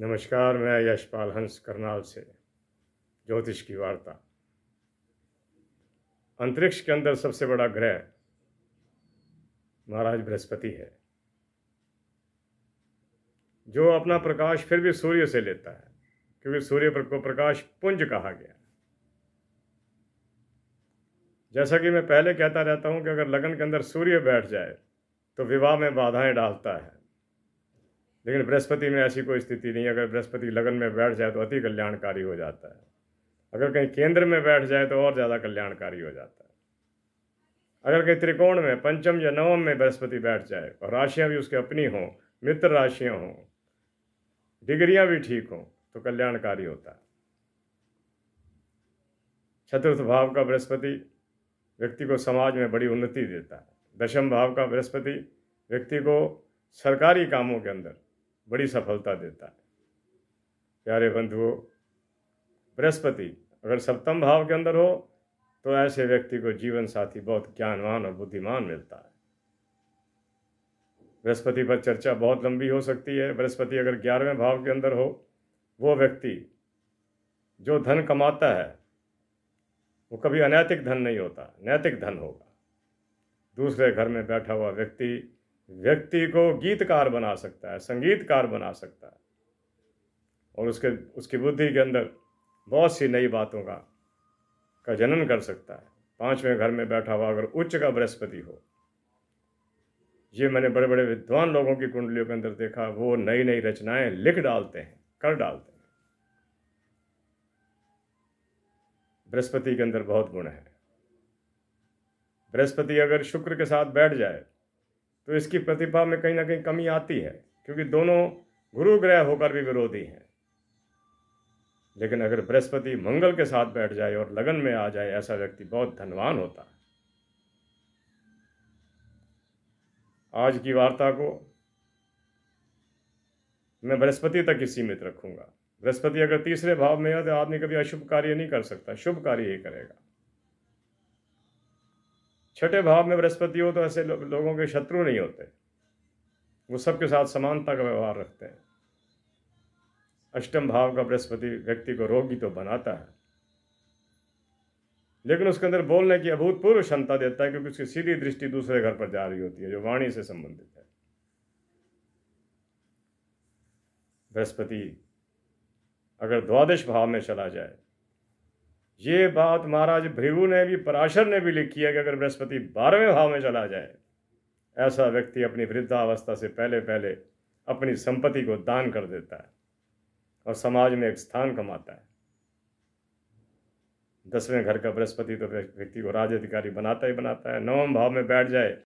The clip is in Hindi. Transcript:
नमस्कार मैं यशपाल हंस करनाल से ज्योतिष की वार्ता अंतरिक्ष के अंदर सबसे बड़ा ग्रह महाराज बृहस्पति है जो अपना प्रकाश फिर भी सूर्य से लेता है क्योंकि सूर्य को प्रकाश पुंज कहा गया जैसा कि मैं पहले कहता रहता हूं कि अगर लगन के अंदर सूर्य बैठ जाए तो विवाह में बाधाएं डालता है लेकिन बृहस्पति में ऐसी कोई स्थिति नहीं अगर बृहस्पति लगन में बैठ जाए तो अति कल्याणकारी हो जाता है अगर कहीं केंद्र में बैठ जाए तो और ज़्यादा कल्याणकारी हो जाता है अगर कहीं त्रिकोण में पंचम या नवम में बृहस्पति बैठ जाए और राशियाँ भी उसके अपनी हों मित्र राशियाँ हों डिग्रियाँ भी ठीक हों तो कल्याणकारी होता है चतुर्थ भाव का बृहस्पति व्यक्ति को समाज में बड़ी उन्नति देता है दशम भाव का बृहस्पति व्यक्ति को सरकारी कामों के अंदर बड़ी सफलता देता है प्यारे बंधुओं बृहस्पति अगर सप्तम भाव के अंदर हो तो ऐसे व्यक्ति को जीवन साथी बहुत ज्ञानवान और बुद्धिमान मिलता है बृहस्पति पर चर्चा बहुत लंबी हो सकती है बृहस्पति अगर ग्यारहवें भाव के अंदर हो वो व्यक्ति जो धन कमाता है वो कभी अनैतिक धन नहीं होता नैतिक धन होगा दूसरे घर में बैठा हुआ व्यक्ति व्यक्ति को गीतकार बना सकता है संगीतकार बना सकता है और उसके उसकी बुद्धि के अंदर बहुत सी नई बातों का का जनन कर सकता है पांचवें घर में बैठा हुआ अगर उच्च का बृहस्पति हो ये मैंने बड़े बड़े विद्वान लोगों की कुंडलियों के अंदर देखा वो नई नई रचनाएं लिख डालते हैं कर डालते हैं बृहस्पति के अंदर बहुत गुण है बृहस्पति अगर शुक्र के साथ बैठ जाए तो इसकी प्रतिभा में कहीं ना कहीं कमी आती है क्योंकि दोनों गुरु ग्रह होकर भी विरोधी हैं लेकिन अगर बृहस्पति मंगल के साथ बैठ जाए और लगन में आ जाए ऐसा व्यक्ति बहुत धनवान होता है आज की वार्ता को मैं बृहस्पति तक ही सीमित रखूंगा बृहस्पति अगर तीसरे भाव में है तो आदमी कभी अशुभ कार्य नहीं कर सकता शुभ कार्य ही करेगा छठे भाव में बृहस्पति हो तो ऐसे लो, लोगों के शत्रु नहीं होते वो सबके साथ समानता का व्यवहार रखते हैं अष्टम भाव का बृहस्पति व्यक्ति को रोगी तो बनाता है लेकिन उसके अंदर बोलने की अभूतपूर्व क्षमता देता है क्योंकि उसकी सीधी दृष्टि दूसरे घर पर जा रही होती है जो वाणी से संबंधित है बृहस्पति अगर द्वादश भाव में चला जाए ये बात महाराज भृगु ने भी पराशर ने भी लिखी है कि अगर बृहस्पति बारहवें भाव में चला जाए ऐसा व्यक्ति अपनी वृद्धावस्था से पहले पहले अपनी संपत्ति को दान कर देता है और समाज में एक स्थान कमाता है दसवें घर का बृहस्पति तो व्यक्ति को राज अधिकारी बनाता ही बनाता है नवम भाव में बैठ जाए